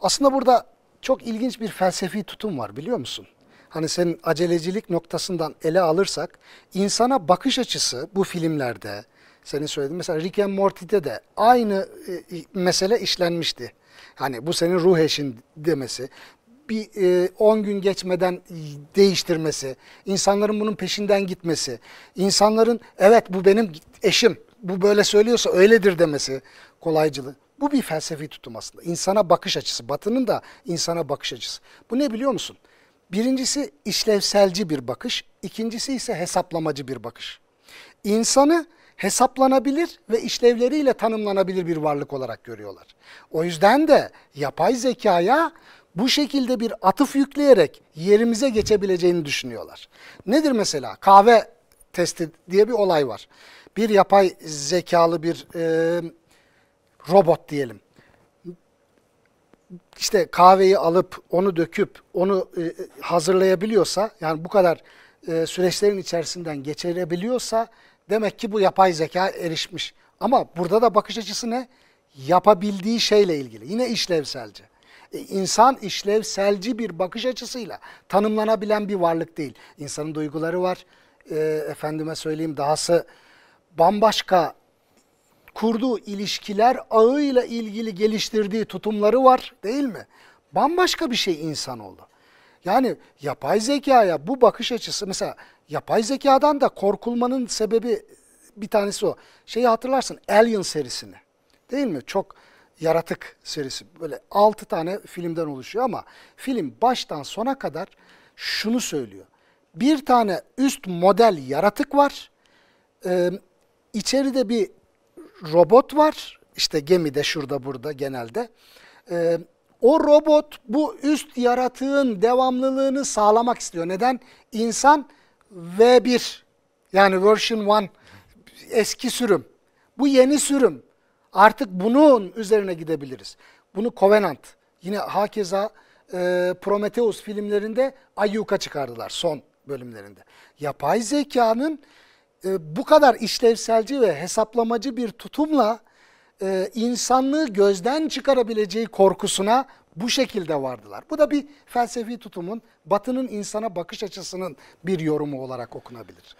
Aslında burada çok ilginç bir felsefi tutum var biliyor musun? Hani senin acelecilik noktasından ele alırsak insana bakış açısı bu filmlerde senin söylediğin mesela Rick and Morty'de de aynı e, mesele işlenmişti. Hani bu senin ruh eşin demesi bir 10 e, gün geçmeden e, değiştirmesi, insanların bunun peşinden gitmesi, insanların evet bu benim eşim, bu böyle söylüyorsa öyledir demesi kolaycılığı. Bu bir felsefi tutum aslında. İnsana bakış açısı. Batının da insana bakış açısı. Bu ne biliyor musun? Birincisi işlevselci bir bakış. ikincisi ise hesaplamacı bir bakış. İnsanı hesaplanabilir ve işlevleriyle tanımlanabilir bir varlık olarak görüyorlar. O yüzden de yapay zekaya bu şekilde bir atıf yükleyerek yerimize geçebileceğini düşünüyorlar. Nedir mesela? Kahve testi diye bir olay var. Bir yapay zekalı bir e, robot diyelim. İşte kahveyi alıp onu döküp onu e, e, hazırlayabiliyorsa yani bu kadar e, süreçlerin içerisinden geçirebiliyorsa demek ki bu yapay zeka erişmiş. Ama burada da bakış açısı ne? Yapabildiği şeyle ilgili. Yine işlevselce. E, insan işlevselci bir bakış açısıyla tanımlanabilen bir varlık değil. İnsanın duyguları var. E, efendime söyleyeyim dahası bambaşka kurduğu ilişkiler ağıyla ilgili geliştirdiği tutumları var değil mi? Bambaşka bir şey insan oldu. Yani yapay zekaya bu bakış açısı mesela yapay zekadan da korkulmanın sebebi bir tanesi o. Şeyi hatırlarsın Alien serisini değil mi? Çok yaratık serisi böyle 6 tane filmden oluşuyor ama film baştan sona kadar şunu söylüyor. Bir tane üst model yaratık var. Ee, içeride bir robot var. İşte gemide şurada burada genelde. Ee, o robot bu üst yaratığın devamlılığını sağlamak istiyor. Neden? İnsan V1 yani version 1 eski sürüm. Bu yeni sürüm. Artık bunun üzerine gidebiliriz. Bunu Covenant yine hakeza e, Prometheus filmlerinde ayyuka çıkardılar son bölümlerinde. Yapay zekanın e, bu kadar işlevselci ve hesaplamacı bir tutumla e, insanlığı gözden çıkarabileceği korkusuna bu şekilde vardılar. Bu da bir felsefi tutumun, batının insana bakış açısının bir yorumu olarak okunabilir.